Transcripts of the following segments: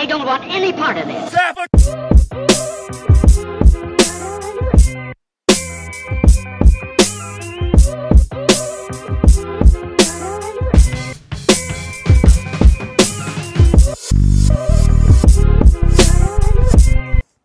I don't want any part of this.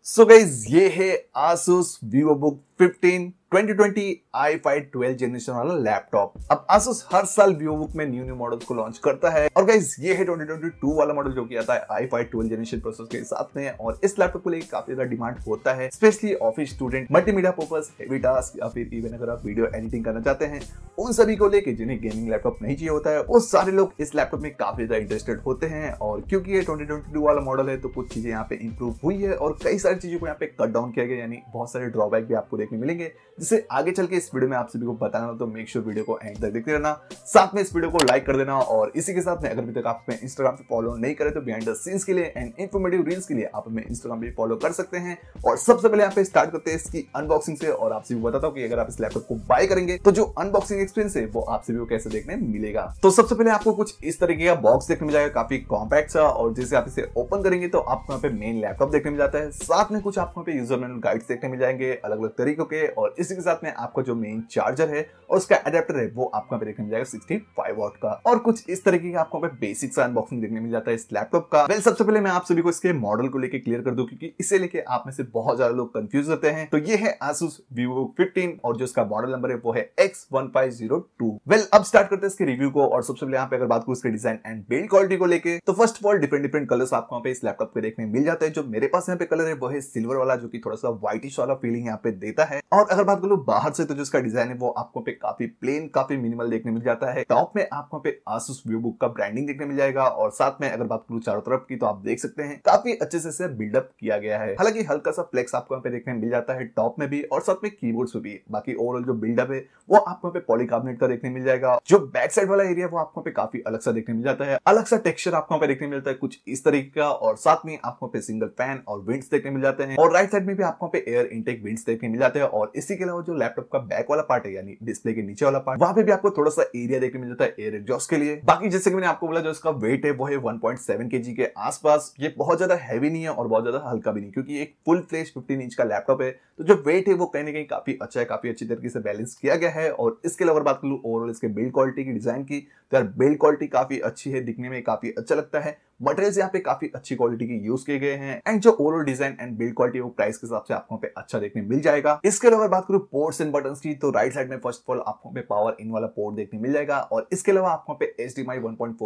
So so guys ये है Asus Vivo book 15 2020 i5 12 generation वाला laptop अब Asus हर साल वीवो में न्यू न्यू मॉडल्स को लॉन्च करता है और गाइस ये है 2022 वाला मॉडल जो कि आता है i5 12 जनरेशन के साथ में और इस लैपटॉप को लेकर काफी ज्यादा डिमांड होता है specially office student multimedia purpose heavy task या फिर इवन अगर आप वीडियो एडिटिंग करना चाहते हैं उन सभी को लेकर जिन्हें गेमिंग लैपटॉप नहीं चाहिए होता है वो सारे लोग इस लैपटॉप में काफी ज्यादा इंटरेस्टेड होते हैं और क्योंकि ये 2022 वाला मॉडल है तो कुछ चीजें यहाँ पे इंप्रूव हुई है और कई सारी चीजों को यहाँ पे कट डाउन किया गया यानी बहुत सारे ड्रॉबैक भी आपको देखने मिलेंगे जिसे आगे चल के इस वीडियो में आप सभी को बताना हो तो मेक श्योर वीडियो को एंड तक देखते रहना साथ में इस वीडियो को लाइक कर देना और इसी के साथ में अगर अभी तक आप हमें इंस्टाग्राम पे फॉलो नहीं करें तो बिहाइंड द सीन्स के लिए एंड इन्फॉर्मेटिव रील्स के लिए आप हमें इंस्टाग्राम पे फॉलो कर सकते हैं और सबसे पहले यहाँ पे स्टार्ट करते हैं इसकी अनबॉक्सिंग से और आपसे भी बताता हूँ कि अगर आप इस लैपटॉप को बाय करेंगे तो जो अनबॉक्सिंग एक्सपीरियंस है वो आप सभी को कैसे देखने मिलेगा तो सबसे पहले आपको कुछ इस तरीके का बॉक्स देखने में जाएगा काफी कॉम्पैक्ट सा और जैसे आप इसे ओपन करेंगे तो आपको यहाँ पे मेन लैपटॉप देखने में जाता है साथ में कुछ आपको यहाँ पे यूजर मैनुअल गाइड्स देखने मिल जाएंगे अलग अलग तरीकों के और इसी के साथ में आपका जो मेन चार्जर है और उसका अडेप्टर है वो आपको यहाँ पे देखने मिल जाएगा सिक्सटी फाइव वॉट का और कुछ इस तरीके का आपको बेसिक सा अनबॉक्सिंग देखने मिल जाता है इस लैपटॉप का वेल सबसे पहले मैं आप सभी को इसके मॉडल को लेकर क्लियर कर दू क्योंकि इसे लेके आप में से बहुत ज्यादा लोग कंफ्यूज होते हैं तो ये है आसूस वीवो फिफ्टीन और जो इसका मॉडल नंबर है वो है X one five zero two well अब स्टार्ट करते हैं इसके रिव्यू को और सबसे पहले यहाँ पे अगर बात करूँ इसके डिजाइन एंड बिल्ड क्वालिटी को लेकर तो first of all different different colours आपको यहाँ पे इस लैपटॉप के देखने मिल जाते हैं जो मेरे पास यहाँ पे कलर है वो है सिल्वर वाला जो कि थोड़ा सा व्हाइटिश वाला फीलिंग यहाँ पे देता है और अगर बात बोलूँ बाहर से तो जो इसका डिजाइन है वो आपको पे काफी प्लेन काफी मिनिमल देखने मिल जाता है टॉप में आपको पे आसूस व्यू का ब्रांडिंग देखने मिल जाएगा और साथ में अगर बात करूँ चारों तरफ की तो आप देख सकते हैं काफी अच्छे से इसे बिल्डअप किया गया है हालांकि हल्का सा फ्लेक्स आपको यहाँ पे देखने मिल जाता है टॉप में भी और साथ में की पे भी बाकी ओवरऑल जो बिल्डअप है वो आपको पे पॉलीकार्बोनेट का देखने मिल जाएगा जो बैक साइड वाला एरिया वो आपको पे काफी अलग सा देखने मिल जाता है अलग सा टेक्सचर आपको पे देखने मिलता है कुछ इस तरीके का और साथ में आपको पे सिंगल फैन और विंड्स देखने मिल जाते हैं और राइट साइड में भी आपको पे एयर इंटेक विंड्स देखने मिल जाते हैं और इसी के इसके अलावा जो लैपटॉप का बैक वाला पार्ट है यानी डिस्प्ले के नीचे वाला पार्ट वहां पे भी आपको थोड़ा सा एरिया देखने मिल जाता है एयर एग्जॉस्ट के लिए बाकी जैसे कि मैंने आपको बोला जो इसका वेट है वो है 1.7 केजी के आसपास ये बहुत ज्यादा हैवी नहीं है और बहुत ज्यादा हल्का भी नहीं क्योंकि एक फुल फ्लेश फिफ्टीन इंच का लैपटॉप है तो जो वेट है वो कहीं ना कहीं काफी अच्छा है काफी अच्छी तरीके से बैलेंस किया गया है और इसके अलावा बात कर लूँ ओवरऑल इसके बिल्ड क्वालिटी की डिजाइन की तो यार बिल्ड क्वालिटी काफी अच्छी है दिखने में काफी अच्छा लगता है मटेरियल्स यहाँ पे काफी अच्छी क्वालिटी के यूज किए गए हैं एंड जो overall design and build quality वो प्राइस के हिसाब से आपको पे अच्छा देखने मिल जाएगा इसके अलावा बात करूँ पोर्ट्स एंड बटन की तो राइट साइड में फर्स्ट ऑफ ऑल आपको पे पावर इन वाला पोर्ट देखने मिल जाएगा और इसके अलावा आपको पे एच डी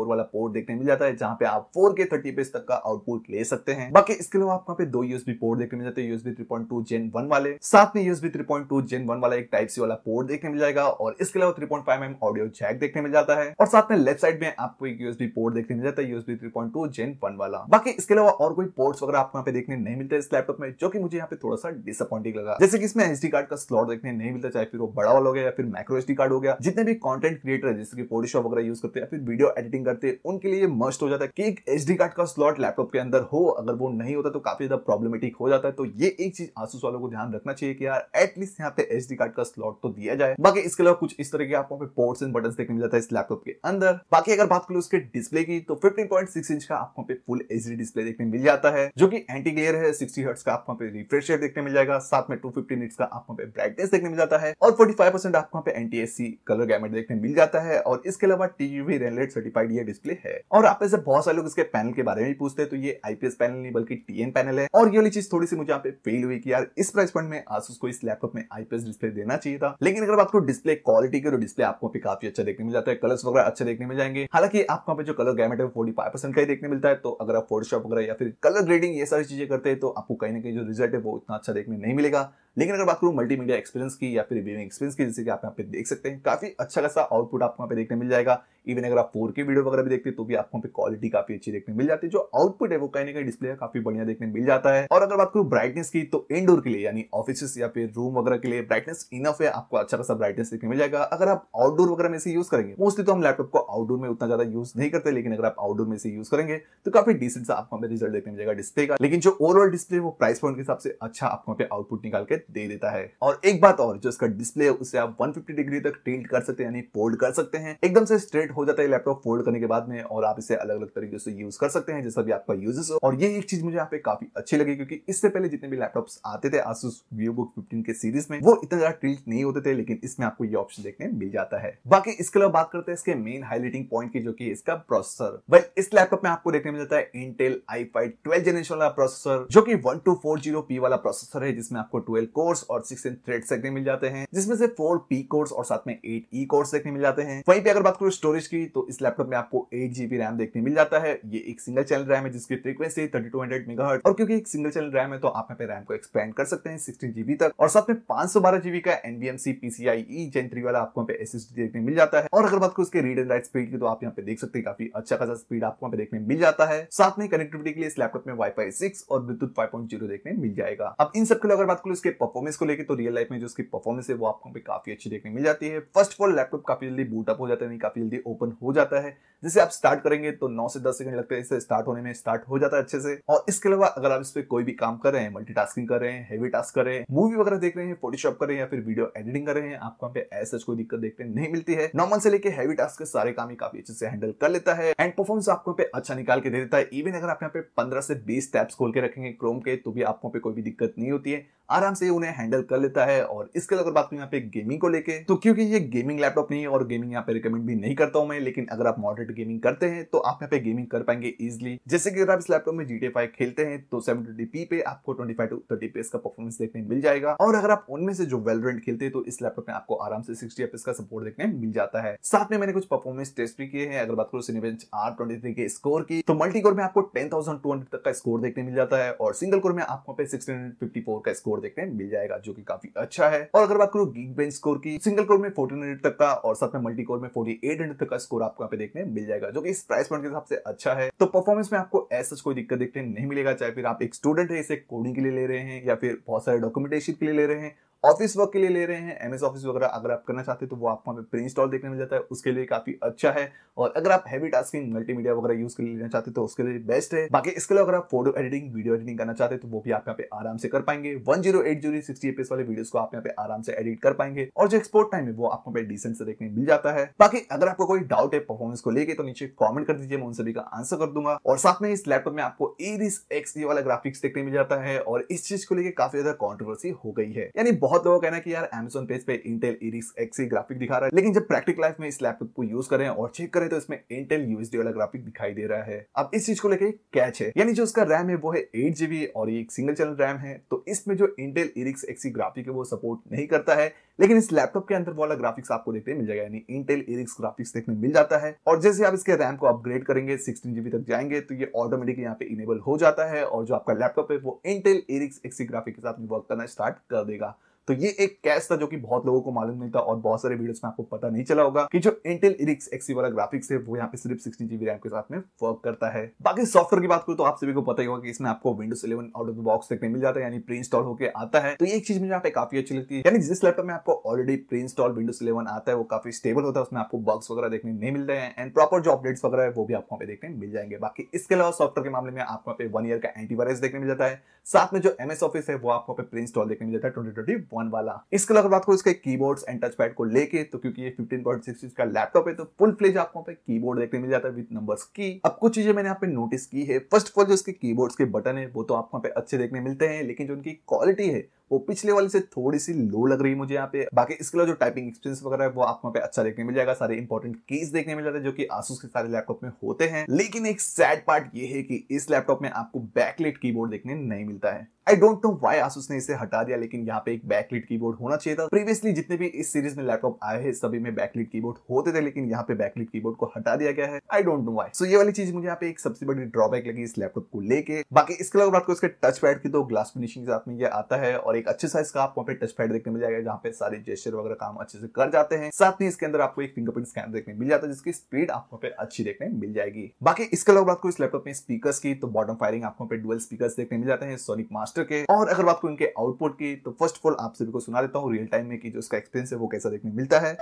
वाला पोर्ट देखने मिल जाता है जहाँ पे आप फोर के थर्टी पेज तक का आउटपुट ले सकते हैं बाकी इसके अलावा आपको पे दो यूएसबी पोर्ट देखने मिल जाते हैं यूएसबी टू जेन वन वाले साथ में यूएसबी टू जेन वन वाला एक टाइप सी वाला पोर्ट देखने मिल जाएगा और इसके अलावा फाइव एम ऑडियो जैक देखने मिल जाता है और साथ में लेफ्ट साइड में आपको एक यूएसबी पोर्ट देखने मिल जाता है यूएसबी टू जेन वन वाला बाकी इसके अलावा और कोई पोर्ट्स वगैरह आपको यहाँ पे देखने नहीं मिलते इस लैपटॉप में जो कि मुझे यहाँ पे थोड़ा सा डिसअपॉइंटिंग लगा जैसे कि इसमें एसडी कार्ड का स्लॉट देखने नहीं मिलता चाहे फिर वो बड़ा वाला हो गया या फिर माइक्रो एसडी कार्ड हो गया जितने भी कॉन्टेंट क्रिएटर है जैसे कि फोटोशॉप वगैरह यूज करते हैं फिर वीडियो एडिटिंग करते हैं उनके लिए मस्ट हो जाता है कि एक एसडी कार्ड का स्लॉट लैपटॉप के अंदर हो अगर वो नहीं होता तो काफी ज्यादा प्रॉब्लमेटिक हो जाता है तो ये एक चीज आसूस वालों को ध्यान रखना चाहिए कि यार एटलीस्ट यहाँ पे एसडी कार्ड का स्लॉट तो दिया जाए बाकी इसके अलावा कुछ इस तरह के आपको पोर्ट्स एंड बटन देखने मिल जाता है इस लैपटॉप के अंदर बाकी अगर बात करें उसके डिस्प्ले की तो फिफ्टीन इंच का आपको पे फुल एच डिस्प्ले देखने मिल जाता है जो कि एंटी ग्लेयर है सिक्सटी हर्ट्स का आपको पे रिफ्रेश रेट देखने मिल जाएगा साथ में टू फिफ्टी मिनट्स का आपको पे ब्राइटनेस देखने मिल जाता है और फोर्टी फाइव परसेंट आपको पे एंटी एनटीएससी कलर गैमेट देखने मिल जाता है और इसके अलावा टीवी रेनलेट सर्टिफाइड ये डिस्प्ले है और आप ऐसे बहुत सारे लोग इसके पैनल के बारे में भी पूछते हैं तो ये आईपीएस पैनल नहीं बल्कि टीएन पैनल है और ये वाली चीज थोड़ी सी मुझे यहाँ पे फेल हुई कि यार इस प्राइस पॉइंट में आसूस को इस लैपटॉप में आईपीएस डिस्प्ले देना चाहिए था लेकिन अगर आपको डिस्प्ले क्वालिटी के तो डिस्प्ले आपको काफी अच्छा देखने मिल जाता है कलर्स वगैरह अच्छे देखने मिल जाएंगे हालांकि आपको पे जो कलर गैमेट है फोर्टी फाइव परसेंट का ही देखने मिलता है तो अगर आप फोटोशॉप वगैरह या फिर कलर ग्रेडिंग ये सारी चीज़ें करते हैं तो आपको कहीं ना कहीं जो रिजल्ट है वो इतना अच्छा देखने नहीं मिलेगा लेकिन अगर बात करूँ मीडिया एक्सपीरियंस की या फिर रिव्यूइंग एक्सपीरियंस की जैसे कि आप यहाँ पे देख सकते हैं काफी अच्छा खासा आउटपुट आपको यहाँ पे देखने मिल जाएगा इवन अगर आप फोर के वीडियो वगैरह भी देखते हैं तो भी आपको पे क्वालिटी काफी अच्छी देखने मिल जाती है जो आउटपुट है वो कहीं ना कहीं डिस्प्ले काफी बढ़िया देखने मिल जाता है और अगर बात करूँ ब्राइटनेस की तो इनडोर के लिए यानी ऑफिस या फिर रूम वगैरह के लिए ब्राइटनेस इनफ है आपको अच्छा खासा ब्राइटनेस देखने मिल जाएगा अगर आप आउटडोर वगैरह में से यूज करेंगे मोस्टली तो हम लैपटॉप को आउटडोर में उतना ज्यादा यूज नहीं करते लेकिन अगर आप आउटडोर में से यूज करेंगे तो काफी डिसेंट सा आपको रिजल्ट देखने मिलेगा डिस्प्ले का लेकिन जो ओवरऑल डिस्प्ले वो प्राइस पॉइंट के हिसाब से अच्छा आपको आउटपुट निकाल के दे देता है और एक बात और जो इसका डिस्प्ले है उसे आप 150 डिग्री तक टिल्ट कर सकते हैं यानी फोल्ड कर सकते हैं एकदम से स्ट्रेट हो जाता है लैपटॉप फोल्ड करने के बाद में और आप इसे अलग अलग तरीके से यूज कर सकते हैं जैसा भी आपका यूजेस हो और ये एक चीज मुझे यहाँ पे काफी अच्छी लगी क्योंकि इससे पहले जितने भी लैपटॉप आते थे आसूस वीवो बुक फिफ्टीन के सीरीज में वो इतना ज्यादा टिल्ट नहीं होते थे लेकिन इसमें आपको ये ऑप्शन देखने मिल जाता है बाकी इसके अलावा बात करते हैं इसके मेन हाईलाइटिंग पॉइंट की जो की इसका प्रोसेसर भाई इस लैपटॉप में आपको देखने मिल जाता है Intel i five twelve generation वाला प्रोसेसर जो की one two four zero P वाला प्रोसेसर है जिसमें आपको ट्वेल्व कोर्स और सिक्स थ्रेड देखने मिल जाते हैं जिसमें से फोर पी कोर्स और साथ में एट ई कोर्स देखने मिल जाते हैं वहीं पे अगर बात करो स्टोरेज की तो इस लैपटॉप में आपको एट जीबी रैम देखने मिल जाता है ये एक सिंगल चैनल रैम है जिसकी frequency thirty two hundred mega और क्योंकि एक सिंगल चैनल रैम है तो आप यहाँ पे रैम को एक्सपेंड कर सकते हैं सिक्सटीन जीबी तक और साथ में पांच सौ बारह जीबी का एनबीएमसी पीसीआई जेंट्री वाला आपको यहाँ पे एसएसडी देखने मिल जाता है और अगर बात करो उसके रीड एंड राइट स्पीड की तो आप यहाँ पे देख सकते हैं काफी अच्छा खासा स्पीड आपको यहाँ पे देखने मिल जाता है साथ में कनेक्टिविटी के लिए इस लैपटॉप में वाईफाई सिक्स और ब्लूटूथ फाइव पॉइंट जीरो देखने मिल जाएगा अब इन सब के लिए अगर बात करो इसके परफॉर्मेंस को लेकर तो रियल लाइफ में जो उसकी परफॉर्मेंस है वो आपको भी काफ़ी अच्छी देखने मिल जाती है फर्स्ट ऑफ ऑल लैपटॉप काफ़ी जल्दी बूट अप हो जाता है काफ़ी जल्दी ओपन हो जाता है जिसे आप स्टार्ट करेंगे तो नौ से दस सेकंड लगते हैं इसे स्टार्ट होने में स्टार्ट हो जाता है अच्छे से और इसके अलावा अगर आप इस पर कोई भी काम कर रहे हैं मल्टीटास्किंग कर रहे हैं टास्क कर रहे हैं मूवी वगैरह देख रहे हैं फोटोशॉप कर रहे हैं या फिर वीडियो एडिटिंग कर रहे हैं आपको पे ऐसा कोई दिक्कत देखने नहीं मिलती है नॉर्मल से लेकर हैवी टास्क के सारे काम ही काफी अच्छे से हैंडल कर लेता है एंड परफॉर्मेंस आपको पे अच्छा निकाल के दे देता है इवन अगर आप यहाँ पे पंद्रह से बीस टैप्स खोल के रखेंगे क्रोम के तो भी आपको पे कोई भी दिक्कत नहीं होती है आराम से उन्हें हैंडल कर लेता है और इसके अगर बात करूँ यहाँ पे गेमिंग को लेके तो क्योंकि ये गेमिंग लैपटॉप नहीं है और गेमिंग यहाँ पे रिकमेंड भी नहीं करता हूँ मैं लेकिन अगर आप मॉडरेट गेमिंग करते हैं तो आप यहाँ पे गेमिंग कर पाएंगे इजिली जैसे कि अगर आप इस लैपटॉप में जी खेलते हैं तो सेवन पे आपको twenty five to thirty P का परफॉर्मेंस देखने मिल जाएगा और अगर आप उनमें से जो वेल रेंट खेलते हैं तो इस लैपटॉप में आपको आराम से सिक्सटी एफ का सपोर्ट देखने मिल जाता है साथ में मैंने कुछ परफॉर्मेंस टेस्ट भी किए हैं अगर बात करो सिनेबेंच आर ट्वेंटी के स्कोर की तो मल्टी कोर में आपको टेन तक का स्कोर देखने मिल जाता है और सिंगल कोर में आपको फिफ्टी फोर का स्कोर स्कोर देखने मिल जाएगा जो कि काफी अच्छा है और अगर बात करूँ गीक बेंच स्कोर की सिंगल कोर में फोर्टीन हंड्रेड तक का और साथ में मल्टी कोर में फोर्टी एट हंड्रेड तक का स्कोर आपको यहाँ पे देखने मिल जाएगा जो कि इस प्राइस पॉइंट के हिसाब से अच्छा है तो परफॉर्मेंस में आपको ऐसा कोई दिक्कत देखने नहीं मिलेगा चाहे फिर आप एक स्टूडेंट है इसे कोडिंग के लिए ले रहे हैं या फिर बहुत सारे डॉक्यूमेंटेशन के लिए ले रहे हैं ऑफिस वर्क के लिए ले रहे हैं एम एस ऑफिस वगैरह अगर आप करना चाहते हैं तो वो आपको हमें प्री इंस्टॉल देखने मिल जाता है उसके लिए काफी अच्छा है और अगर आप हैवी टास्किंग मल्टीमीडिया वगैरह यूज के लिए लेना चाहते हैं तो उसके लिए बेस्ट है बाकी इसके लिए अगर आप फोटो एडिटिंग वीडियो एडिटिंग करना चाहते हैं तो वो भी आप यहाँ पे आराम से कर पाएंगे one zero eight zero sixty FPS वाले वीडियो को आप यहाँ पे आराम से एडिट कर पाएंगे और जो एक्सपोर्ट टाइम है वो आपको डिसेंट से देखने मिल जाता है बाकी अगर आपको कोई डाउट है परफॉर्मेंस को लेके तो नीचे कॉमेंट कर दीजिए मैं उन सभी का आंसर कर दूंगा और साथ में इस लैपटॉप में आपको एरिस एक्स वाला ग्राफिक्स देखने मिल जाता है और इस चीज को लेकर काफी ज्यादा कॉन्ट्रोवर्सी हो गई है यानी बहुत लोगों का कहना है कि यार एमेजोन पेज पे इंटेल इरिक्स एक्सी ग्राफिक दिखा रहा है लेकिन जब प्रैक्टिकल लाइफ में इस लैपटॉप को यूज करें और चेक करें तो इसमें इंटेल यूएसडी वाला ग्राफिक दिखाई दे रहा है अब इस चीज को लेकर कैच है यानी जो उसका रैम है वो है एट जीबी और एक सिंगल चैनल रैम है तो इसमें जो इंटेल इरिक्स एक्सी ग्राफिक है वो सपोर्ट नहीं करता है लेकिन इस लैपटॉप के अंदर वाला ग्राफिक्स आपको देखते मिल जाएगा यानी इंटेल इरिक्स ग्राफिक्स देखने मिल जाता है और जैसे आप इसके रैम को अपग्रेड करेंगे सिक्सटीन जीबी तक जाएंगे तो ये ऑटोमेटिक यहाँ पे इनेबल हो जाता है और जो आपका लैपटॉप है वो इंटेल इरिक्स एक्सी ग्राफिक के साथ वर्क करना स्टार्ट कर देगा तो ये एक कैश था जो कि बहुत लोगों को मालूम नहीं था और बहुत सारे वीडियोस में आपको पता नहीं चला होगा कि जो इंटेल इरिक्स एक्सी वाला ग्राफिक्स है वो यहाँ पे सिर्फ सिक्सटी जीबी रैम के साथ में वर्क करता है बाकी सॉफ्टवेयर की बात करूँ तो आप सभी को पता ही होगा कि इसमें आपको Windows eleven out of the box देखने मिल जाता है यानी प्री इंस्टॉल होकर आता है तो ये एक चीज मुझे यहाँ पे काफी अच्छी लगती है यानी जिस लैपटॉप में आपको already pre install Windows eleven आता है वो काफी स्टेबल होता है उसमें आपको बग्स वगैरह देखने नहीं मिलते हैं एंड प्रॉपर जो अपडेट्स वगैरह है वो भी आपको देखने मिल जाएंगे बाकी इसके अलावा सॉफ्टवेयर के मामले में आपको वन ईयर का एंटीवायरस देखने मिल जाता है साथ में जो एमएस ऑफिस है वो आपको प्री इंस्टॉल देखने मिल जाता है ट्वेंटी वन वाला इसके अलावा बात करो इसके कीबोर्ड्स एंड टच पैड को लेके तो क्योंकि ये 15.6 का लैपटॉप है तो फुल फ्लेज आपको पे कीबोर्ड देखने मिल जाता है विद नंबर्स की अब कुछ चीजें मैंने यहाँ पे नोटिस की है फर्स्ट ऑफ ऑल जो इसके कीबोर्ड्स के बटन है वो तो आपको पे अच्छे देखने मिलते हैं लेकिन जो उनकी क्वालिटी है वो पिछले वाले से थोड़ी सी लो लग रही है मुझे यहाँ पे बाकी इसके अलावा जो टाइपिंग एक्सपीरियंस वगैरह है वो आपको पे अच्छा देखने मिल जाएगा सारे इंपॉर्टेंट कीज देखने मिल जाते हैं जो कि आसूस के सारे लैपटॉप में होते हैं लेकिन एक सैड पार्ट ये है कि इस लैपटॉप में आपको बैकलेट कीबोर्ड देखने नहीं मिलता है I don't know why Asus ने इसे हटा दिया लेकिन यहाँ पे एक बैकलिट कीबोर्ड होना चाहिए था प्रीवियसली जितने भी इस सीरीज में लैपटॉप आए हैं सभी में बैकलिट कीबोर्ड होते थे लेकिन यहाँ पे बैकलिट कीबोर्ड को हटा दिया गया है I don't know why so ये वाली चीज मुझे यहाँ पे एक सबसे बड़ी ड्रॉबैक लगी इस लैपटॉप को लेके बाकी इसके अलावा बात को इसके टच पैड की तो ग्लास फिनिशिंग के साथ में ये आता है और एक अच्छे साइज का आपको टच पैड देखने मिल जाएगा जहाँ पे सारे जेस्टर वगैरह काम अच्छे से कर जाते हैं साथ ही इसके अंदर आपको एक फिंगरप्रिंट स्कैन देखने मिल जाता है जिसकी स्पीड आपको अच्छी देखने मिल जाएगी बाकी इसके अलावा बात को इस लैपटॉप में स्पीकर की तो बॉटम फायरिंग आपको डुअल स्पीकर देखने मिल जाते हैं सोनिक मास्टर के और अगर बात को इनके आउटपुट की तो फर्स्ट ऑफ ऑल आप सभी को सुना देता हूँ रियल टाइम में कि जो उसका एक्सपीरियंस है वो कैसा देखने मिलता है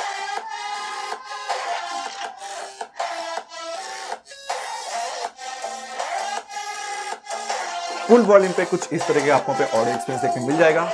Yeah. फुल वॉल्यूम पे कुछ इस तरह के आपको पे ऑडियो एक्सपीरियंस देखने मिल जाएगा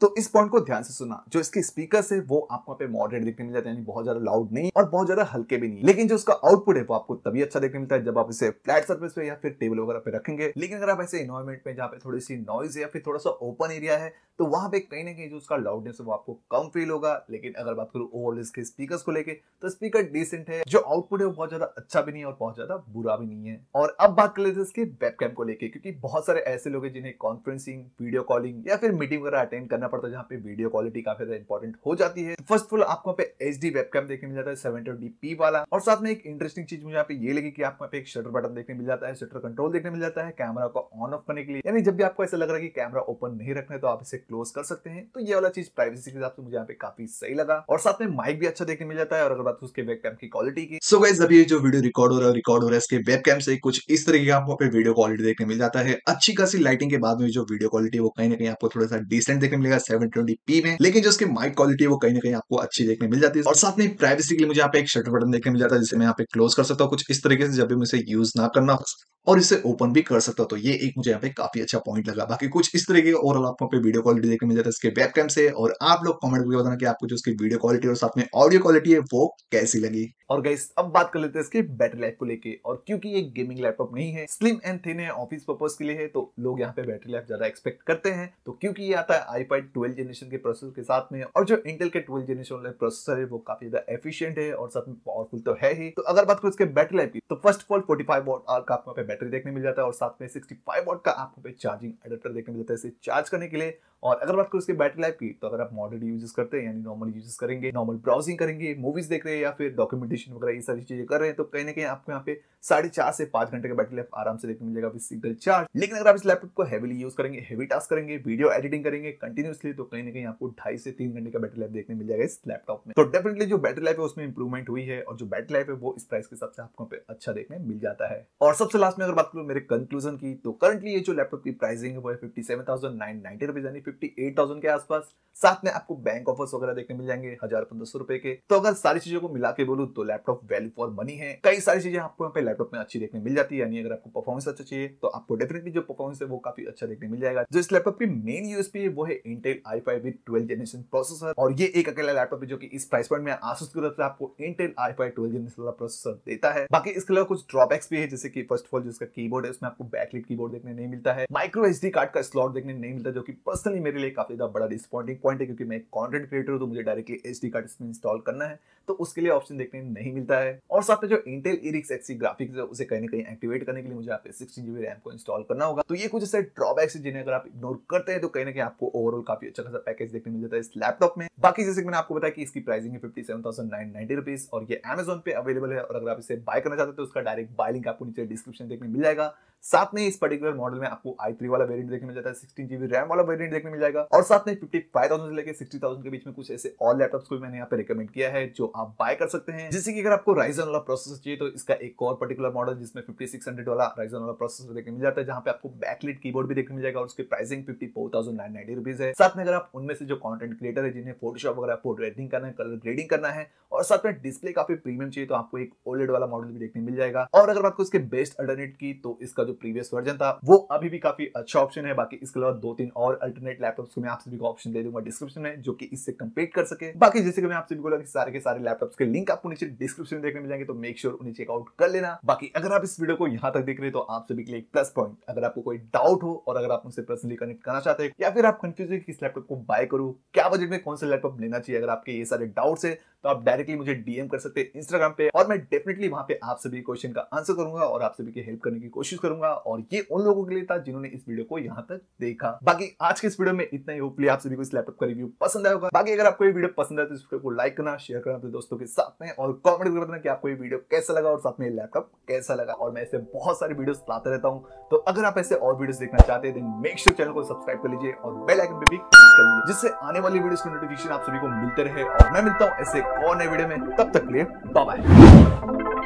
तो इस पॉइंट को ध्यान से सुना जो इसके स्पीकर है वो आपको मॉडरेट देखने मिल जाते हैं बहुत ज्यादा लाउड नहीं और बहुत ज्यादा हल्के भी नहीं लेकिन जो उसका आउटपुट है वो आपको तभी अच्छा देखने मिलता है जब आप इसे फ्लैट सर्फेस पे या फिर टेबल वगैरह पे रखेंगे लेकिन अगर आप ऐसे इन्वायरमेंट में जहाँ पे थोड़ी सी नॉइज या फिर थोड़ा सा ओपन एरिया है तो वहां पे कहीं ना कहीं जो उसका लाउडनेस है वो आपको कम फील होगा लेकिन अगर बात करूँ ओवरऑल इसके स्पीकर्स को लेके तो स्पीकर डिसेंट है जो आउटपुट है वो बहुत ज्यादा अच्छा भी नहीं है और बहुत ज्यादा बुरा भी नहीं है और अब बात कर लेते हैं इसके वेबकैम को लेके क्योंकि बहुत सारे ऐसे लोग हैं जिन्हें कॉन्फ्रेंसिंग वीडियो कॉलिंग या फिर मीटिंग वगैरह अटेंड करना करना पड़ता है जहाँ पे वीडियो क्वालिटी काफी ज्यादा इंपॉर्टेंट हो जाती है फर्स्ट ऑफ ऑल आपको पे एच डी वेबकैम देखने मिल जाता है सेवन पी वाला और साथ में एक इंटरेस्टिंग चीज मुझे यहाँ पे ये लगी कि आपको एक शटर बटन देखने मिल जाता है शटर कंट्रोल देखने मिल जाता है कैमरा को ऑन ऑफ करने के लिए यानी जब भी आपको ऐसा लग रहा है कि कैमरा ओपन नहीं रखना है तो आप इसे क्लोज कर सकते हैं तो ये वाला चीज प्राइवेसी के हिसाब से मुझे यहाँ पे काफी सही लगा और साथ में माइक भी अच्छा देखने मिल जाता है और अगर बात उसके वेबकैम की क्वालिटी की सो गाइज अभी जो वीडियो रिकॉर्ड हो रहा है रिकॉर्ड हो रहा है इसके वेबकैम से कुछ इस तरीके का आपको वीडियो क्वालिटी देखने मिल जाता है अच्छी खासी लाइटिंग के बाद में जो वीडियो क्वालिटी वो कहीं ना कहीं आपको थोड़ा सा डिसेंट देखने मिलेगा है सेवन ट्वेंटी में लेकिन जो उसकी माइक क्वालिटी है वो कहीं ना कहीं आपको अच्छी देखने मिल जाती है और साथ में प्राइवेसी के लिए मुझे यहाँ पे एक शटर बटन देखने मिल जाता है जिसे मैं यहाँ पे क्लोज कर सकता हूँ कुछ इस तरीके से जब भी मुझे यूज ना करना हो और इसे ओपन भी कर सकता तो ये एक मुझे यहाँ पे काफी अच्छा पॉइंट लगा बाकी कुछ इस तरीके का ओवरऑल आपको पे वीडियो क्वालिटी देखने मिल जाता है इसके वेब कैम से और आप लोग कमेंट भी बताना कि आपको जो उसकी वीडियो क्वालिटी और साथ में ऑडियो क्वालिटी है वो कैसी लगी और गाइस अब बात कर लेते हैं इसके बैटरी लाइफ को लेके और क्योंकि ये गेमिंग लैपटॉप नहीं है स्लिम एंड थिन है ऑफिस पर्पज के लिए है तो लोग यहाँ पे बैटरी लाइफ ज्यादा एक्सपेक्ट करते हैं तो क्योंकि ये आता है आईपैड ट्वेल्व जनरेशन के प्रोसेसर के साथ में और जो इंटेल के ट्वेल्व जनरेशन वाले प्रोसेसर है वो काफी ज्यादा एफिशियंट है और साथ में पावरफुल तो है ही तो अगर बात करें इसके बैटरी लाइफ की तो first of all forty five watt hour का आपको बैटरी देखने मिल जाता है और साथ में सिक्सटी फाइव वॉट का आपको चार्जिंग एडेप्टर देखने मिल जाता है इसे चार्ज करने के लिए और अगर बात करें इसके बैटरी लाइफ की तो अगर आप मॉडल यूजेस करते हैं यानी नॉर्मल यूजेस करेंगे नॉर्मल ब्राउजिंग करेंगे मूवीज देख रहे हैं या फिर डॉक्यूमेंटेशन वगैरह ये सारी चीजें कर रहे हैं तो कहीं ना कहीं आपको यहाँ पे साढ़े चार से पांच घंटे का बैटरी लाइफ आराम से देखने मिलेगा विद सिंगल चार्ज लेकिन अगर आप इस लैपटॉप को हैवीली यूज करेंगे हैवी टास्क करेंगे वीडियो एडिटिंग करेंगे कंटिन्यूसली तो कहीं ना कहीं आपको ढाई से तीन घंटे का बैटरी लाइफ देखने मिल जाएगा इस लैपटॉप में तो डेफिनेटली जो बैटरी लाइफ है उसमें इंप्रूवमेंट हुई है और जो बैटरी लाइफ है वो इस प्राइस के हिसाब से आपको अच्छा देखने मिल जाता है और सबसे लास्ट में अगर बात करूँ मेरे कंक्लूजन की तो करंटली ये जो लैपटॉप की प्राइसिंग है वो fifty seven thousand nine nine rupees यानी 58,000 के आसपास साथ में आपको बैंक ऑफर्स वगैरह देखने मिल जाएंगे हजार पंद्रह सौ रुपए के तो अगर सारी चीजों को मिला के बोलू तो लैपटॉप वैल्यू फॉर मनी है कई सारी चीजें आपको यहाँ पे लैपटॉप में अच्छी देखने मिल जाती है यानी अगर आपको परफॉर्मेंस अच्छा चाहिए तो आपको डेफिनेटली जो परफॉर्मेंस है वो काफी अच्छा देखने मिल जाएगा जो इस लैपटॉप की मेन यूएसपी है वो है Intel i five with twelve generation processor और ये एक अकेला लैपटॉप है जो की इस प्राइस पॉइंट में आसूस की तरफ से आपको Intel i five twelve generation वाला प्रोसेसर देता है बाकी इसके अलावा कुछ ड्रॉबैक्स भी है जैसे की फर्स्ट ऑफ ऑल जो इसका की है उसमें आपको बैकलिट की देखने नहीं मिलता है माइक्रो एच कार्ड का स्लॉट देखने नहीं मिलता जो की पर्सनल ये मेरे लिए काफ़ी ज़्यादा बड़ा डिसपॉइंटिंग पॉइंट है क्योंकि मैं कॉन्टेंट क्रिएटर हूँ तो मुझे डायरेक्टली एच डी कार्ड इसमें इंस्टॉल करना है तो उसके लिए ऑप्शन देखने नहीं मिलता है और साथ में जो इंटेल इरिक्स एक्सी ग्राफिक्स है उसे कहीं ना कहीं एक्टिवेट करने के लिए मुझे यहाँ पे सिक्सटी जीबी रैम को इंस्टॉल करना होगा तो ये कुछ ऐसे ड्रॉबैक्स है जिन्हें अगर आप इग्नोर करते हैं तो कहीं ना कहीं आपको ओवरऑल काफी अच्छा खासा पैकेज देखने मिल जाता है इस लैपटॉप में बाकी जैसे मैंने आपको बताया कि इसकी प्राइसिंग है fifty seven thousand nine ninety rupees और ये अमेजोन पे अवेलेबल है और अगर आप इसे बाय करना चाहते हैं तो उसका डायरेक्ट बाय लिंक आपको नीचे डिस्क्रिप्शन देखने मिल जाएगा साथ में इस पर्टिकुलर मॉडल में आपको आई थ्री वाला वेरिएंट देखने मिल जाता है सिक्सटीन जीबी रैम वाला वेरिएंट देखने मिल जाएगा और साथ में फिफ्टी फाइव थाउजेंड से लेकर सिक्सटी थाउजेंड के बीच में कुछ ऐसे और लैपटॉप्स को मैंने यहाँ पे रिकमेंड किया है जो आप बाय कर सकते हैं जैसे कि अगर आपको राइजन वाला प्रोसेसर चाहिए तो इसका एक और पर्टिकुलर मॉडल जिसमें फिफ्टी सिक्स हंड्रेड वाला राइजन वाला प्रोसेसर देखने मिल जाता है जहाँ पे आपको बैकलिट कीबोर्ड भी देखने मिल जाएगा और उसकी pricing fifty four thousand nine nine rupees है साथ में अगर आप उनमें से जो कॉन्टेंट क्रिएटर है जिन्हें फोटोशॉप वगैरह फोटो एडिटिंग करना है कलर ग्रेडिंग करना है और साथ में डिस्प्ले काफी प्रीमियम चाहिए तो आपको एक ओलेड वाला मॉडल भी देखने मिल जाएगा और अगर बात को इसके बेस्ट अल्टरनेट की तो इसका जो प्रीवियस वर्जन था वो अभी भी काफी अच्छा ऑप्शन है बाकी इसके अलावा दो तीन और अल्टरनेट लैपटॉप्स को मैं आप सभी को ऑप्शन दे दूंगा डिस्क्रिप्शन में जो कि इससे कंपेयर कर सके बाकी जैसे कि मैं आप सभी को सारे के सारे लैपटॉप्स के लिंक आपको नीचे डिस्क्रिप्शन में देखने मिल जाएंगे तो मेक श्योर उन्हें चेकआउट कर लेना बाकी अगर आप इस वीडियो को यहाँ तक देख रहे तो आप सभी के लिए एक प्लस पॉइंट अगर आपको कोई डाउट हो और अगर आप उनसे पर्सनली कनेक्ट करना चाहते हैं या फिर आप कंफ्यूज है किस लैपटॉप को बाय करूँ क्या बजट में कौन सा लैपटॉप लेना चाहिए अगर आपके ये सारे डाउट्स है तो आप डायरेक्ट डायरेक्टली मुझे डीएम कर सकते हैं इंस्टाग्राम पे और मैं डेफिनेटली वहां पे आप सभी क्वेश्चन का आंसर करूंगा और आप सभी की हेल्प करने की कोशिश करूंगा और ये उन लोगों के लिए था जिन्होंने इस वीडियो को यहाँ तक देखा बाकी आज के इस वीडियो में इतना ही होपली आप सभी को इस लैपटॉप का रिव्यू पसंद आया होगा बाकी अगर आपको ये वीडियो पसंद आए तो इस वीडियो को लाइक करना शेयर करना अपने दोस्तों के साथ में और कॉमेंट कर देना की आपको ये वीडियो कैसा लगा और साथ में लैपटॉप कैसा लगा और मैं ऐसे बहुत सारे वीडियोस लाते रहता हूँ तो अगर आप ऐसे और वीडियोस देखना चाहते हैं मेक श्योर चैनल को सब्सक्राइब कर लीजिए और बेल आइकन पे भी क्लिक कर लीजिए जिससे आने वाली वीडियोस की नोटिफिकेशन आप सभी को मिलते रहे और मैं मिलता हूँ ऐसे और नए वीडियो में तब तक लिए बाय